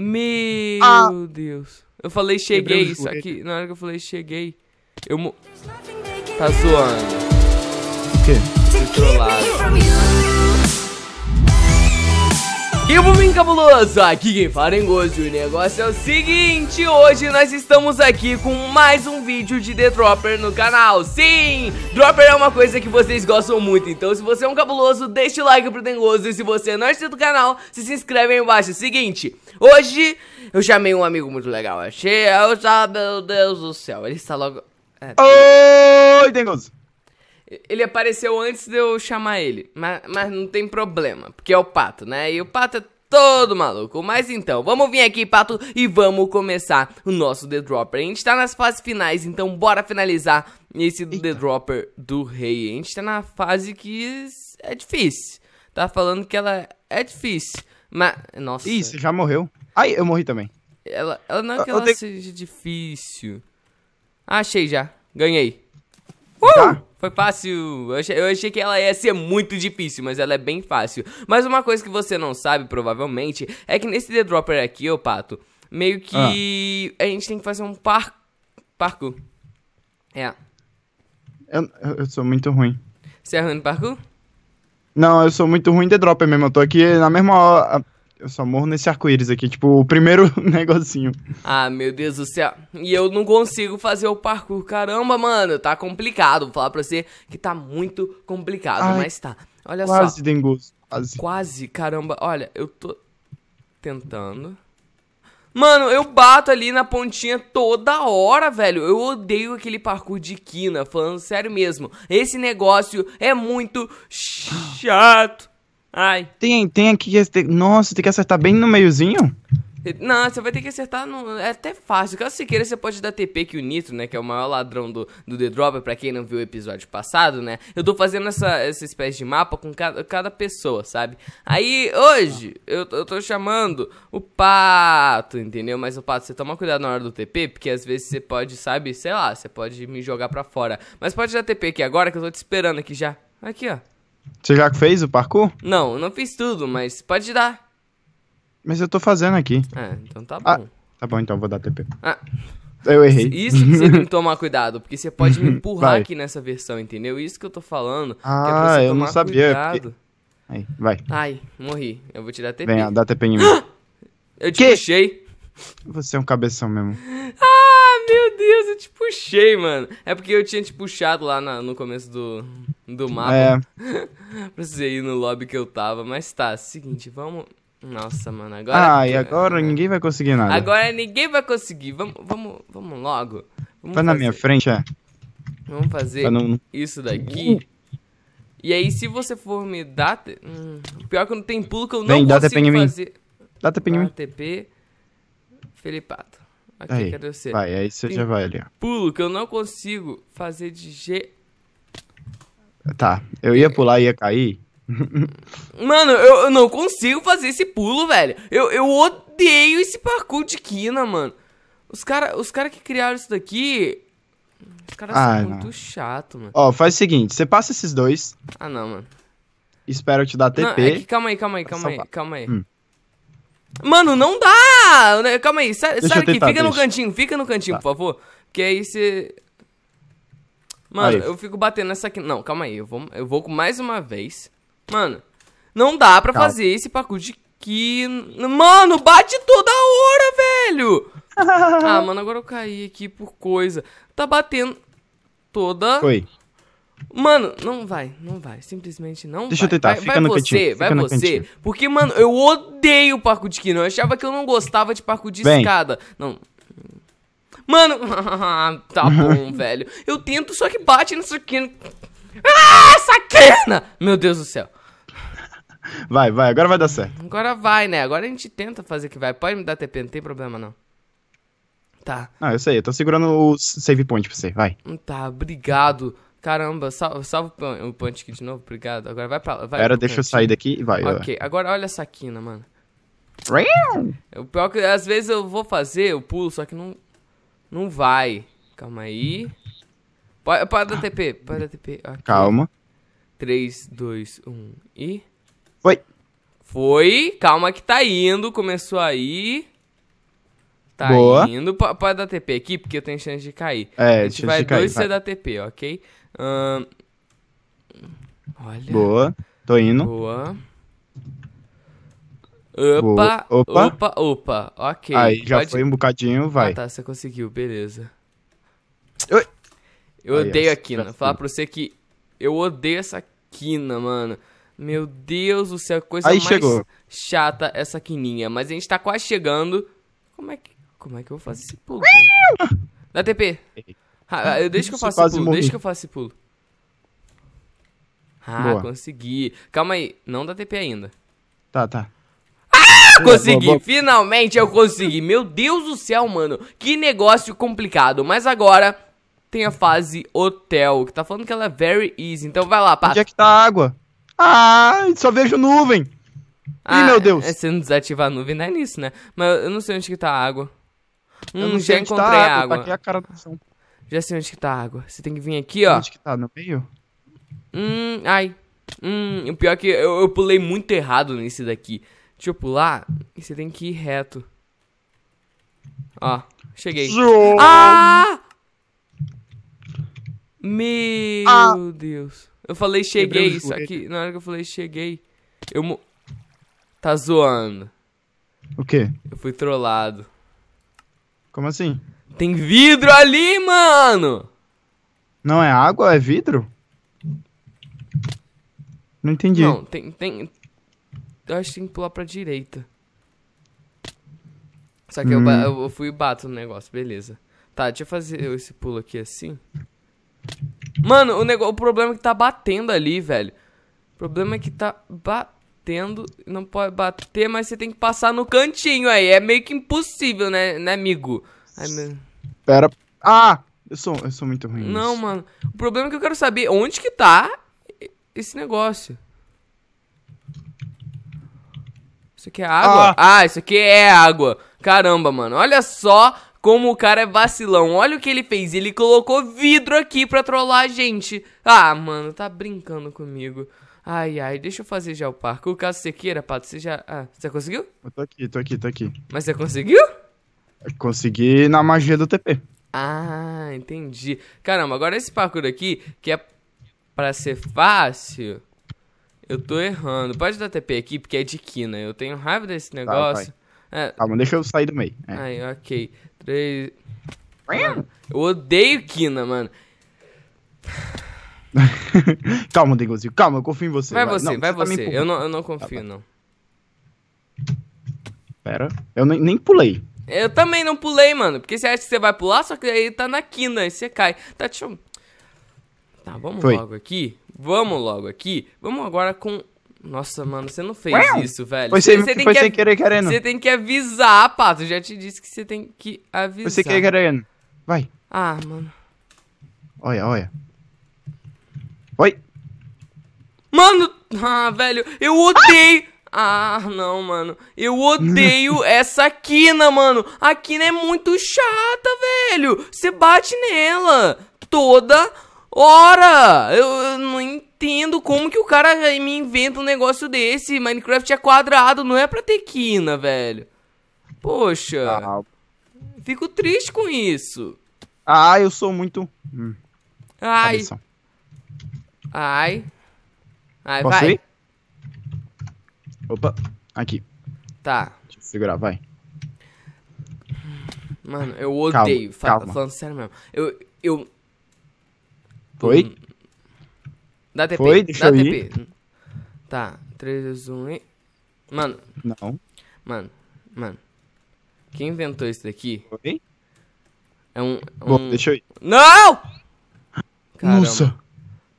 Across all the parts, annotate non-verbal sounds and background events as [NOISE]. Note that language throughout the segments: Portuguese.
Meu ah. Deus. Eu falei cheguei, isso aqui. Na hora que eu falei cheguei, eu. Mo... Tá zoando. O quê? Fui trollado. E o Bumim Cabuloso, aqui quem fala é em gozo. E o negócio é o seguinte, hoje nós estamos aqui com mais um vídeo de The Dropper no canal. Sim, Dropper é uma coisa que vocês gostam muito, então se você é um cabuloso, deixa o like pro Dengoso. E se você é não é inscrito canal, se, se inscreve aí embaixo. Seguinte, hoje eu chamei um amigo muito legal, achei, eu já, meu Deus do céu, ele está logo... É, Oi, Dengoso! Ele apareceu antes de eu chamar ele, mas, mas não tem problema, porque é o Pato, né? E o Pato é todo maluco. Mas então, vamos vir aqui, Pato, e vamos começar o nosso The Dropper. A gente tá nas fases finais, então bora finalizar esse Eita. The Dropper do Rei. A gente tá na fase que é difícil. Tá falando que ela é difícil, mas... Nossa. Isso, já morreu. Ai, eu morri também. Ela, ela não é que eu ela tenho... seja difícil. Ah, achei já. Ganhei. Uh! Tá. Foi fácil. Eu achei, eu achei, que ela ia ser muito difícil, mas ela é bem fácil. Mas uma coisa que você não sabe, provavelmente, é que nesse The Dropper aqui, ô Pato, meio que ah. a gente tem que fazer um par... parkour. É. Eu, eu sou muito ruim. Você é ruim no parkour? Não, eu sou muito ruim de dropper mesmo. Eu tô aqui na mesma hora. Eu só morro nesse arco-íris aqui, tipo, o primeiro [LAUGHS] negocinho. Ah, meu Deus do céu. E eu não consigo fazer o parkour. Caramba, mano, tá complicado. Vou falar pra você que tá muito complicado, Ai, mas tá. Olha quase, só. Quase, Dengoso, quase. Quase, caramba. Olha, eu tô tentando. Mano, eu bato ali na pontinha toda hora, velho. Eu odeio aquele parkour de quina, falando sério mesmo. Esse negócio é muito chato. Ai. Tem, tem aqui que. Nossa, tem que acertar bem no meiozinho? Não, você vai ter que acertar no. É até fácil. Caso você queira, você pode dar TP que o Nitro, né? Que é o maior ladrão do, do The Dropper, pra quem não viu o episódio passado, né? Eu tô fazendo essa, essa espécie de mapa com cada, cada pessoa, sabe? Aí, hoje, eu, eu tô chamando o pato, entendeu? Mas o pato, você toma cuidado na hora do TP, porque às vezes você pode, sabe, sei lá, você pode me jogar pra fora. Mas pode dar TP aqui agora que eu tô te esperando aqui já. Aqui, ó. Você já fez o parkour? Não, eu não fiz tudo, mas pode dar. Mas eu tô fazendo aqui. Ah, então tá ah, bom. Ah, tá bom, então vou dar TP. Ah. Eu errei. Isso que você [LAUGHS] tem que tomar cuidado, porque você pode me [LAUGHS] empurrar vai. aqui nessa versão, entendeu? Isso que eu tô falando. É ah, é eu não sabia. Cuidado. Porque... Aí, vai. Ai, morri. Eu vou te dar TP. Vem, dá TP em mim. [GASPS] eu te que? puxei. Você é um cabeção mesmo. [GASPS] Ah! Deus, eu te puxei, mano. É porque eu tinha te puxado lá na, no começo do, do mapa. É. [LAUGHS] pra você ir no lobby que eu tava. Mas tá, é seguinte, vamos. Nossa, mano, agora. Ah, e agora é, ninguém vai conseguir nada. Agora ninguém vai conseguir. Vamos, vamos, vamos logo. Vamos vai tá na minha frente, é. Vamos fazer não... isso daqui. E aí, se você for me dar. Hum, pior que não tem pulo que eu não Vem, consigo dá TP em mim. fazer. Dá TP em mim. TP. Felipato. Aqui, aí, cadê você? Vai, aí você Tem já vai ali. Pulo que eu não consigo fazer de G. Tá, eu ia pular e ia cair. [LAUGHS] Mano, eu, eu, não consigo fazer esse pulo, velho. Eu, eu odeio esse parkour de quina, mano. Os caras os cara que criaram isso daqui. Os caras ah, são não. muito chato, mano. Ó, faz o seguinte: você passa esses dois. Ah, não, mano. Espero te dar TP. Não, é que, calma aí, calma aí, calma aí, calma aí. Hum. Mano, não dá! Né, calma aí, sai, sai aqui, tentar, fica deixa. no cantinho, fica no cantinho, tá. por favor. Que aí você. Mano, aí. eu fico batendo nessa aqui. Não, calma aí, eu vou, eu vou mais uma vez. Mano, não dá pra calma. fazer esse pacu de que. Mano, bate toda hora, velho! [LAUGHS] ah, mano, agora eu caí aqui por coisa. Tá batendo toda Foi. Mano, não vai, não vai. Simplesmente não Deixa vai. eu tentar, vai, fica vai no você, cantinho. Vai fica você, Porque, mano, eu odeio parco de Quino. Eu achava que eu não gostava de parco de escada. Não. Mano, [LAUGHS] tá bom, [LAUGHS] velho. Eu tento, só que bate nessa quina. Ah, quina! Meu Deus do céu. Vai, vai, agora vai dar certo. Agora vai, né? Agora a gente tenta fazer que vai. Pode me dar TP, não tem problema não. Tá. Ah, eu sei, eu tô segurando o save point pra você, vai. Tá, obrigado. Caramba, salva, o punch aqui de novo, obrigado. Agora vai pra lá. Vai Pera, deixa punch. eu sair daqui e vai. Ok, vai. agora olha essa quina, mano. O pior que às vezes eu vou fazer, o pulo, só que não. Não vai. Calma aí. Pode, pode dar TP, pode dar TP. Calma. 3, 2, 1 e. Foi! Foi! Calma que tá indo, começou aí. Tá Boa. indo. Pode dar TP aqui, porque eu tenho chance de cair. É, a gente vai 2 você dá TP, ok? Hum, olha. Boa. Tô indo. Boa. Opa, opa, opa, opa. Ok. Aí já Pode... foi um bocadinho, vai. Ah, tá, você conseguiu, beleza. Oi. Eu odeio a quina. Vou falar pra você que eu odeio essa quina, mano. Meu Deus do céu, coisa Aí mais chegou. chata essa quininha. Mas a gente tá quase chegando. Como é que, como é que eu vou fazer esse pulo? Dá TP. Ah, ah que eu faço esse pulo, deixa que eu faço esse pulo. Ah, boa. consegui. Calma aí, não dá TP ainda. Tá, tá. Ah, consegui, boa, boa. finalmente eu consegui. Meu Deus do céu, mano. Que negócio complicado. Mas agora tem a fase hotel, que tá falando que ela é very easy. Então vai lá, Pato. Onde é que tá a água? Ah, só vejo nuvem. Ah, Ih, meu Deus. É, se não desativar a nuvem, não é nisso, né? Mas eu não sei onde que tá a água. Hum, já tá encontrei tá a água. água. Tá aqui a cara do já sei onde que tá a água. Você tem que vir aqui, ó. Onde que tá? No meio? Hum, ai. Hum, o pior é que eu, eu pulei muito errado nesse daqui. Deixa eu pular e você tem que ir reto. Ó, cheguei. Zoom. Ah! Meu ah. Deus. Eu falei cheguei, só isso aqui. Na hora que eu falei cheguei, eu... Mo... Tá zoando. O quê? Eu fui trollado. Como assim? Tem vidro ali, mano! Não é água, é vidro? Não entendi. Não, tem. tem... Eu acho que tem que pular pra direita. Só que hum. eu, eu, fui e bato no negócio, beleza. Tá, deixa eu fazer esse pulo aqui assim. Mano, o, negócio, o problema é que tá batendo ali, velho. O problema é que tá batendo. Não pode bater, mas você tem que passar no cantinho aí. É meio que impossível, né, né amigo? Ai, meu. Pera. Ah! Eu sou, eu sou muito ruim. Não, nisso. mano. O problema é que eu quero saber onde que tá esse negócio. Isso aqui é água? Ah. ah, isso aqui é água. Caramba, mano. Olha só como o cara é vacilão. Olha o que ele fez. Ele colocou vidro aqui pra trollar a gente. Ah, mano, tá brincando comigo. Ai, ai, deixa eu fazer já o parque. O caso você queira, Pato, você já. Ah, você conseguiu? Eu tô aqui, tô aqui, tô aqui. Mas você conseguiu? Consegui na magia do TP. Ah, entendi. Caramba, agora esse parkour aqui, que é para ser fácil, eu tô errando. Pode dar TP aqui, porque é de quina. Eu tenho raiva desse negócio. Tá, é... deixa eu sair do meio. É. Aí, ok. Três... eu odeio quina, mano. [LAUGHS] calma, Dengozinho, calma, eu confio em você. Vai, vai. você, não, vai você. Tá você. Tá eu, não, eu não confio, tá, tá, não. Pera, eu nem, nem pulei. Eu também não pulei, mano. Porque você acha que você vai pular, só que aí tá na quina, aí você cai. Tá, deixa eu... Tá, vamos Foi. logo aqui. Vamos logo aqui. Vamos agora com nossa, mano, você não fez isso, velho. Foi, você, você tem foi que, sem querer querendo. Você tem que avisar, Pato. Já te disse que você tem que avisar. Você querer querendo. Vai. Ah, mano. Olha, olha. Oi. Mano, ah, velho, eu odeio. Ah! Ah, não, mano. Eu odeio [LAUGHS] essa quina, mano. A quina é muito chata, velho. Você bate nela toda hora. Eu, eu, não entendo como que o cara me inventa um negócio desse. Minecraft é quadrado, não é pra ter quina, velho. Poxa. Ah. Fico triste com isso. Ah, eu sou muito. Hum. Ai. Ai. Ai, Posso vai. Ir? Opa, aqui. Tá. Deixa eu segurar, vai. Mano, eu odeio. Calma, fa calma. Falando sério mesmo. Eu. eu... Foi? Dá TP. Foi? Deixa dá TP. Ir. Tá. 3, 2, 1 e. Mano. Não. Mano, mano. Quem inventou isso daqui? Foi? É um. É um... Bom, deixa eu ir. Não! Caramba. Nossa!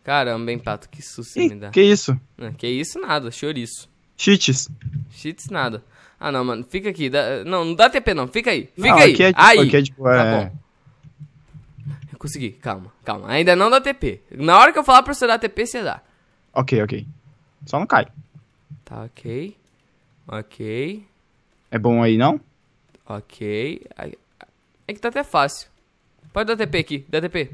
Caramba, hein, Pato, que susto me dá. Que isso? que isso nada, chouriço. Cheats. Cheats nada. Ah, não, mano. Fica aqui. Dá... Não, não dá TP, não. Fica aí. Fica não, aí. é, tipo, aí. é, tipo, é... Tá bom. Eu consegui. Calma, calma. Ainda não dá TP. Na hora que eu falar pra você dar TP, você dá. Ok, ok. Só não cai. Tá, ok. Ok. É bom aí, não? Ok. É que tá até fácil. Pode dar TP aqui. Dá TP.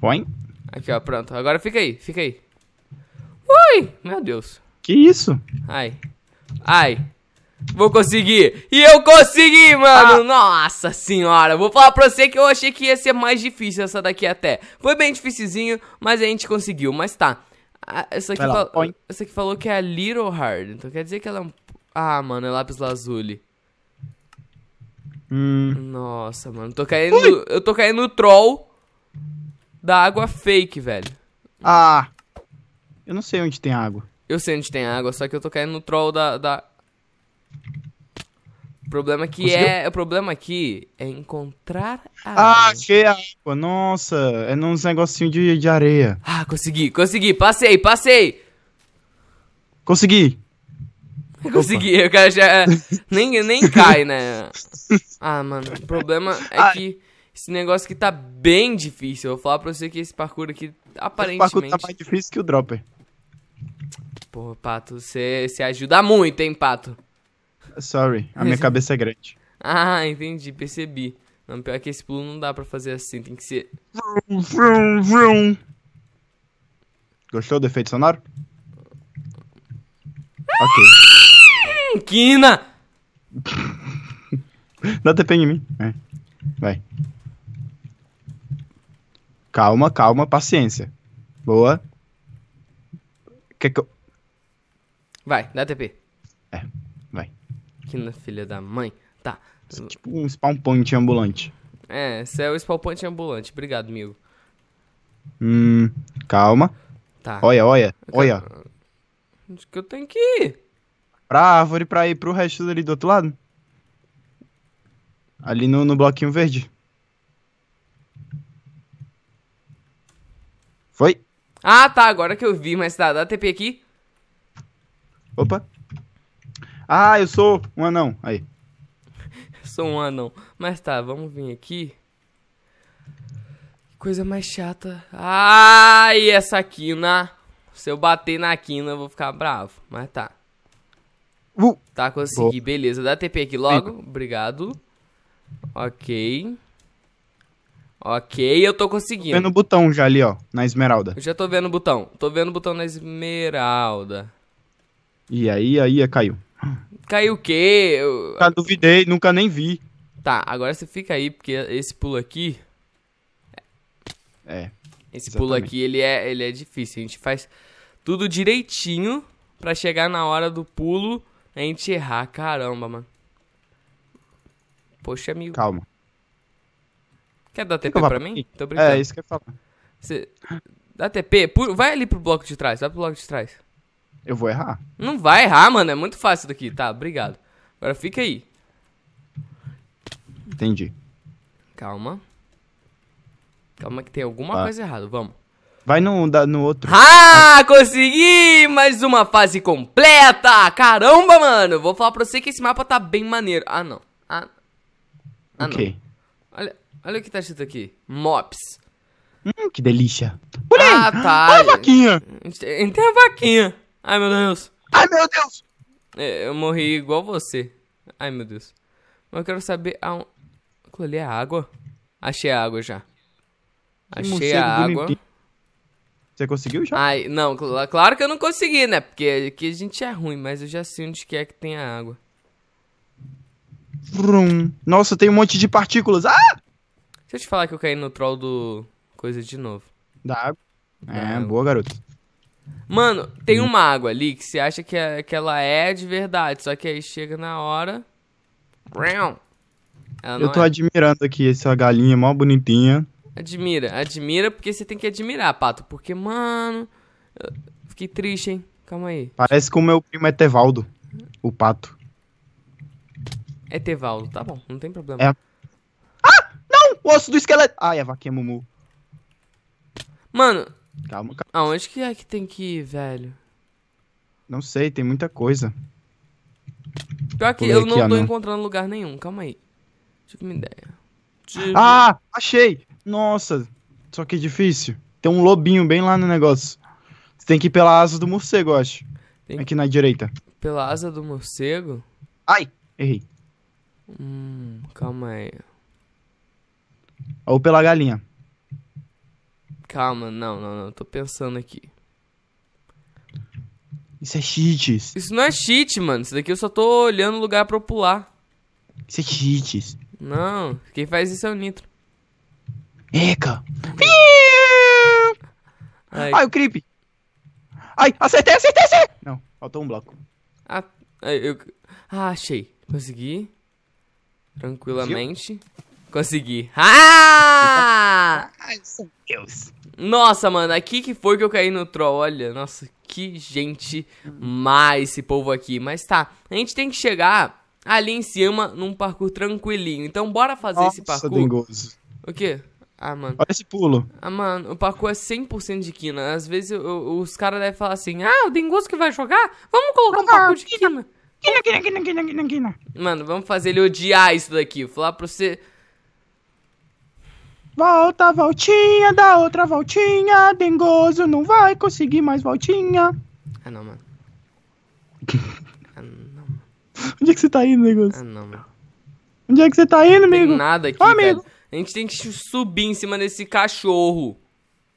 Põe. Aqui, ó. Pronto. Agora fica aí. Fica aí. Ui! Meu Deus. Que isso? Ai. Ai. Vou conseguir! E eu consegui, mano! Ah. Nossa senhora! Vou falar pra você que eu achei que ia ser mais difícil essa daqui até. Foi bem dificilzinho, mas a gente conseguiu. Mas tá. Ah, essa aqui, fal... essa aqui falou que é a Little Hard. Então quer dizer que ela é um. Ah, mano, é lápis lazuli. Hum. Nossa, mano. Tô caindo. Eu tô caindo no troll da água fake, velho. Ah. Eu não sei onde tem água. Eu sei onde tem água, só que eu tô caindo no troll da. da... O problema que Conseguiu? é. O problema aqui é encontrar a ah, água. Ah, achei a água. Nossa, é nos negocinho de, de areia. Ah, consegui, consegui. Passei, passei. Consegui. [LAUGHS] Consegui, Opa. o cara já. É, nem, nem [LAUGHS] cai, né? Ah, mano, o problema é Ai. que esse negócio aqui tá bem difícil. Eu vou falar pra você que esse parkour aqui aparentemente. Esse parkour tá mais difícil que o dropper. Pô, Pato, você ajuda muito, hein, Pato? Sorry, a minha [LAUGHS] cabeça é grande. Ah, entendi, percebi. Não, pior que esse pulo não dá pra fazer assim, tem que ser. Vrum, vrum, vrum. Gostou do efeito sonoro? Ah! ok. Quina! Dá [LAUGHS] TP em mim. É. Vai. Calma, calma, paciência. Boa. Quer que eu... Vai, dá TP. É, vai. Que na filha da mãe. Tá. É tipo um spawn point ambulante. É, esse é o spawn point ambulante. Obrigado, amigo. Hum, calma. Tá. Olha, olha, eu olha. Quero... que eu tenho que ir? Pra árvore, pra ir pro resto dele do outro lado. Ali no, no bloquinho verde. Foi. Ah, tá. Agora que eu vi, mas tá. Dá TP aqui. Opa. Ah, eu sou um anão. Aí. [LAUGHS] sou um anão. Mas tá, vamos vir aqui. Coisa mais chata. Ai, essa quina. Se eu bater na quina, eu vou ficar bravo. Mas tá. Uh, tá, consegui. Boa. Beleza, dá TP aqui logo. Sim. Obrigado. Ok. Ok, eu tô conseguindo. Tô vendo o botão já ali, ó, na esmeralda. Eu já tô vendo o botão. Tô vendo o botão na esmeralda. E aí, aí caiu. Caiu o quê? Eu... duvidei, nunca nem vi. Tá, agora você fica aí, porque esse pulo aqui. É. Esse exatamente. pulo aqui, ele é, ele é difícil. A gente faz tudo direitinho para chegar na hora do pulo a gente errar. Caramba, mano. Poxa, amigo. Calma. Quer dar TP pra mim? Tô brincando. É, isso que eu ia falar. Você... Dá TP? Vai ali pro bloco de trás, vai pro bloco de trás. Eu vou errar. Não vai errar, mano. É muito fácil daqui. Tá, obrigado. Agora fica aí. Entendi. Calma. Calma que tem alguma ah. coisa errada. Vamos. Vai no, no outro. Ah, consegui! Mais uma fase completa! Caramba, mano! Vou falar pra você que esse mapa tá bem maneiro. Ah, não. Ah, ah okay. não. Olha, olha o que tá escrito aqui. Mops. Hum, que delícia. Ah, tá. Olha a vaquinha. Tem a vaquinha. Ai, meu Deus. Ai, meu Deus. É, eu morri igual você. Ai, meu Deus. Mas eu quero saber... Ah, um... Aquilo é água? Achei a água já. Achei a água. Você conseguiu já? Ai, não, cl claro que eu não consegui, né? Porque aqui a gente é ruim, mas eu já sei onde que é que tem a água. Vrum. Nossa, tem um monte de partículas. Ah! Deixa eu te falar que eu caí no troll do. Coisa de novo. Da água. É, é, boa, garoto. Mano, tem hum. uma água ali que você acha que, é, que ela é de verdade, só que aí chega na hora. Eu tô é. admirando aqui essa galinha mó bonitinha. Admira, admira porque você tem que admirar, pato. Porque, mano. Fiquei triste, hein? Calma aí. Parece com o meu primo Etevaldo, é o pato. Etevaldo, é tá bom, não tem problema. É. Ah! Não! O osso do esqueleto! Ai, a vaquinha Mumu. Mano, Calma, calma. Aonde que é que tem que ir, velho? Não sei, tem muita coisa. Pior que Pulei eu não aqui, tô né? encontrando lugar nenhum, calma aí. Deixa eu uma ideia. Deixa Ah, achei! Nossa, só que difícil. Tem um lobinho bem lá no negócio. Você tem que ir pela asa do morcego, eu acho. Tem- Aqui na direita. Pela asa do morcego? Ai! Errei. Hum, calma aí. Ou pela galinha. Calma, não, não, não. Tô pensando aqui. Isso é cheat. Isso não é cheat, mano. Isso daqui eu só tô olhando o lugar pra eu pular. Isso é cheat. Não, quem faz isso é o Nitro. Eca! Ai, Ai o creep! Ai, acertei, acertei, acertei! Não, faltou um bloco. Ah, eu... ah achei. Consegui. Tranquilamente. Consegui. Ah! Deus. Nossa, mano, aqui que foi que eu caí no troll, olha. Nossa, que gente mais esse povo aqui. Mas tá, a gente tem que chegar ali em cima num parkour tranquilinho. Então bora fazer Nossa, esse parkour. Dengoso. O quê? Ah, mano. Olha esse pulo. Ah, mano, o parkour é 100% de quina. Às vezes eu, eu, os caras devem falar assim, ah, o Dengoso que vai jogar? Vamos colocar um parkour de quina. Quina, quina, quina, quina, quina, quina. Mano, vamos fazer ele odiar isso daqui. Falar pra você... Volta, voltinha, dá outra voltinha. Dengoso não vai conseguir mais voltinha. Ah, não, mano. ah, não. Onde é que você tá indo, nego? Ah, não, mano. Onde é que você tá indo, ah, é tá amigo? Tem nada aqui, Ô, amigo. A gente tem que subir em cima desse cachorro.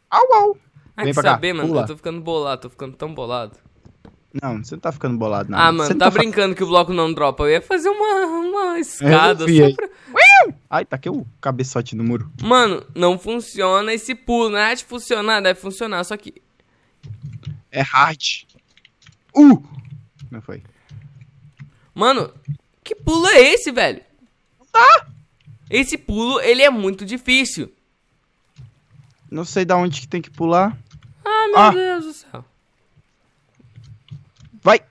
Au, au. Ai, ah, Vem que saber, cá. mano. Pula. Eu tô ficando bolado, tô ficando tão bolado. Não, você não tá ficando bolado, não. Ah, mano, tá, tá, brincando fa... que o bloco não dropa. Eu ia fazer uma, uma escada só pra... Ai, tá aqui o cabeçote no muro. Mano, não funciona esse pulo. Não é de funcionar, deve funcionar, só que... É hard. Uh! Não foi. Mano, que pulo é esse, velho? Tá! Esse pulo, ele é muito difícil. Não sei da onde que tem que pular. Ah, meu ah. Deus, Vai!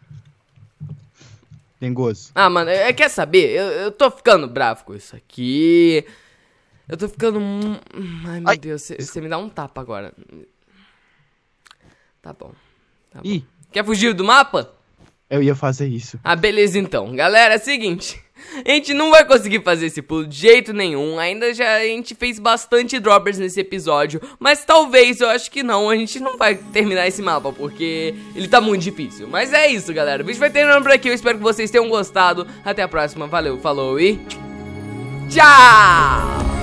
Tem gozo. Ah, mano, eu, é, é, quer saber? Eu, eu tô ficando bravo com isso aqui. Eu tô ficando. Ai, meu Ai. Deus, você me dá um tapa agora. Tá bom. Tá bom. Ih. Quer fugir do mapa? Eu ia fazer isso. Ah, beleza então. Galera, é o seguinte. A gente não vai conseguir fazer esse pulo de jeito nenhum. Ainda já a gente fez bastante droppers nesse episódio. Mas talvez, eu acho que não, a gente não vai terminar esse mapa, porque ele tá muito difícil. Mas é isso, galera. O vídeo vai terminando por aqui. Eu espero que vocês tenham gostado. Até a próxima. Valeu, falou e... Tchau!